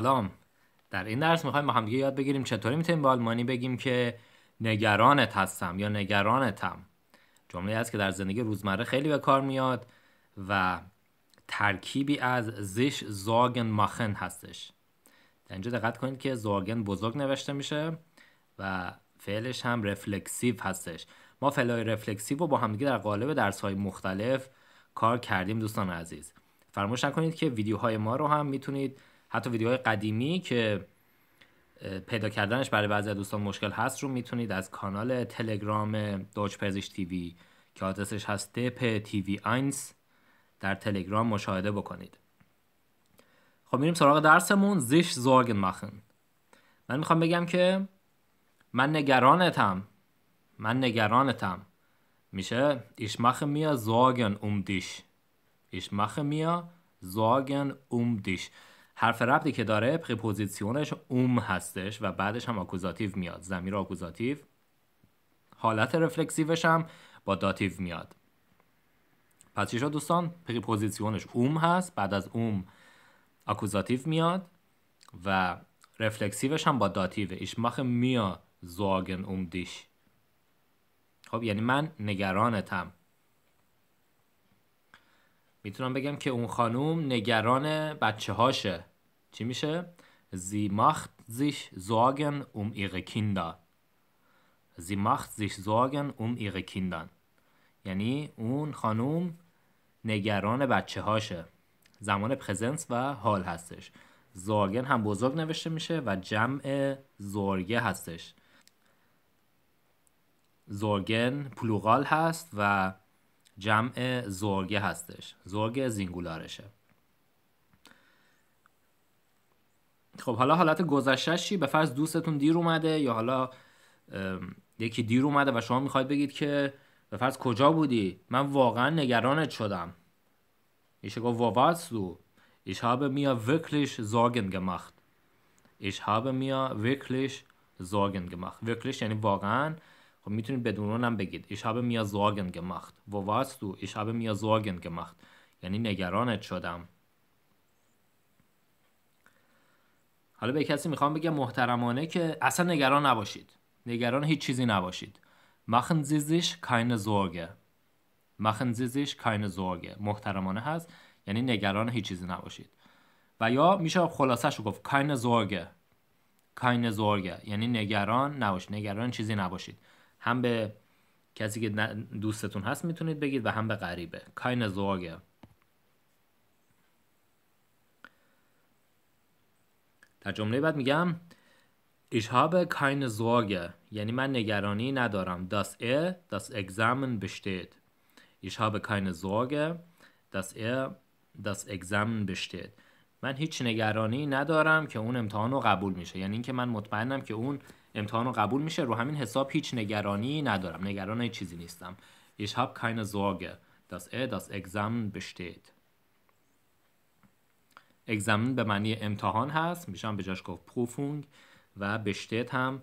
سلام در این درس میخوایم با همدیگه یاد بگیریم چطوری میتونیم به آلمانی بگیم که نگرانت هستم یا نگرانتم جمله است که در زندگی روزمره خیلی به کار میاد و ترکیبی از زیش زاگن ماخن هستش در اینجا دقت کنید که زاگن بزرگ نوشته میشه و فعلش هم رفلکسیو هستش ما فعلهای رفلکسیو رو با همدیگه در قالب درسهای مختلف کار کردیم دوستان عزیز فراموش نکنید که ویدیوهای ما رو هم میتونید حتی ویدیوهای قدیمی که پیدا کردنش برای بعضی دوستان مشکل هست رو میتونید از کانال تلگرام دوچ پزش تیوی که آدرسش هست دپ تیوی آینس در تلگرام مشاهده بکنید خب میریم سراغ درسمون زیش زورگن مخن من میخوام بگم که من نگرانتم من نگرانتم میشه ایش مخ میا زاگن اوم دیش ایش مخ میا زورگن اوم دیش حرف ربطی که داره پریپوزیسیونش اوم هستش و بعدش هم آکوزاتیو میاد زمیر آکوزاتیو حالت رفلکسیوش هم با داتیو میاد پس چی شد دوستان پریپوزیسیونش اوم هست بعد از اوم آکوزاتیو میاد و رفلکسیوش هم با داتیو ایش میاد میا زاگن اوم دیش خب یعنی من نگرانتم میتونم بگم که اون خانوم نگران بچه هاشه چی میشه؟ زی ماخت زیش زاگن ام ایره کیندا زی ماخت زیش زاگن ام ایغه کیندان یعنی اون خانوم نگران بچه هاشه زمان پرزنس و حال هستش زارگن هم بزرگ نوشته میشه و جمع زورگه هستش زورگن پلوغال هست و جمع زورگه هستش زورگه زینگولارشه خب حالا حالت گذشتش چی به فرض دوستتون دیر اومده یا حالا یکی دیر اومده و شما میخواید بگید که به فرض کجا بودی من واقعا نگرانت شدم ایش گفت ووارس دو ایش habe mir wirklich Sorgen gemacht ich habe mir wirklich Sorgen گمخت wirklich یعنی واقعا خب میتونید بدون اونم بگید ich habe mir Sorgen gemacht و warst du ich habe یعنی نگرانت شدم حالا به کسی میخوام بگم محترمانه که اصلا نگران نباشید نگران هیچ چیزی نباشید مخن زیزیش keine مخن machen محترمانه هست یعنی نگران هیچ چیزی نباشید و یا میشه خلاصش رو گفت keine Sorge keine یعنی نگران نباشید نگران چیزی نباشید هم به کسی که دوستتون هست میتونید بگید و هم به غریبه کاین زوگه در جمله بعد میگم Ich habe keine Sorge یعنی من نگرانی ندارم "داس er das Examen besteht Ich habe keine Sorge dass er das Examen besteht من هیچ نگرانی ندارم که اون امتحان رو قبول میشه یعنی اینکه من مطمئنم که اون امتحان رو قبول میشه رو همین حساب هیچ نگرانی ندارم نگران هیچ چیزی نیستم Ich habe keine Sorge, dass er das Examen besteht. examen به معنی امتحان هست میشم به جاش گفت پروفونگ و بشتت هم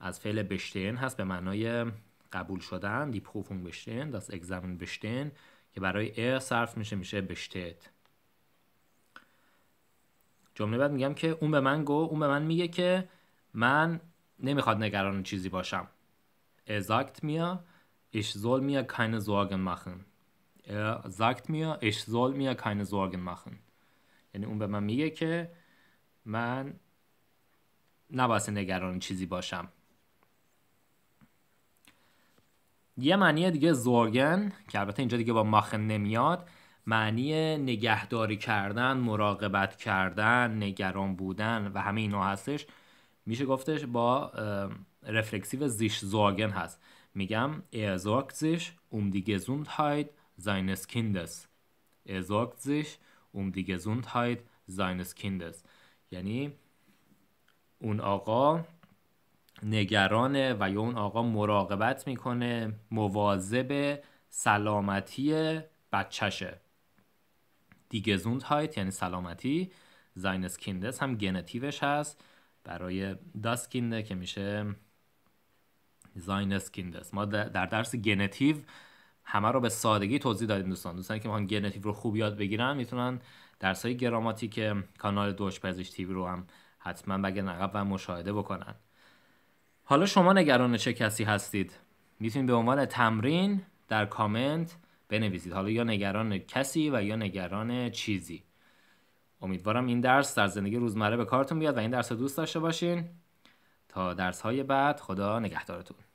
از فعل بشتین هست به معنای قبول شدن دی پروفونگ بشتین. دست examen بشتین. که برای ا صرف میشه میشه بشتت جمله بعد میگم که اون به من گو اون به من میگه که من نمیخواد نگران چیزی باشم. Er sagt mir, ich soll mir keine Sorgen machen. Er sagt mir, ich soll mir keine Sorgen machen. یعنی اون به من میگه که من نباید نگران چیزی باشم. یه معنی دیگه زورگن که البته اینجا دیگه با ماخن نمیاد معنی نگهداری کردن، مراقبت کردن، نگران بودن و همه اینا هستش میشه گفتش با رفلکسیو زیش زاگن هست میگم ازاکت زیش اوم دی گزوند هاید کیندس ار er زیش اوم دی گزوند هاید یعنی اون آقا نگرانه و یا اون آقا مراقبت میکنه مواظب سلامتی بچشه دیگزوند هایت یعنی سلامتی زاینس کیندس هم گنتیوش هست برای داسکینده که میشه است ما در درس گنتیو همه رو به سادگی توضیح دادیم دوستان دوستان که میخوان گنتیو رو خوب یاد بگیرن میتونن درس های گراماتیک کانال دوش پزشک تیوی رو هم حتما بگه نقب و مشاهده بکنن حالا شما نگران چه کسی هستید میتونید به عنوان تمرین در کامنت بنویسید حالا یا نگران کسی و یا نگران چیزی امیدوارم این درس در زندگی روزمره به کارتون بیاد و این درس رو دوست داشته باشین تا درس های بعد خدا نگهدارتون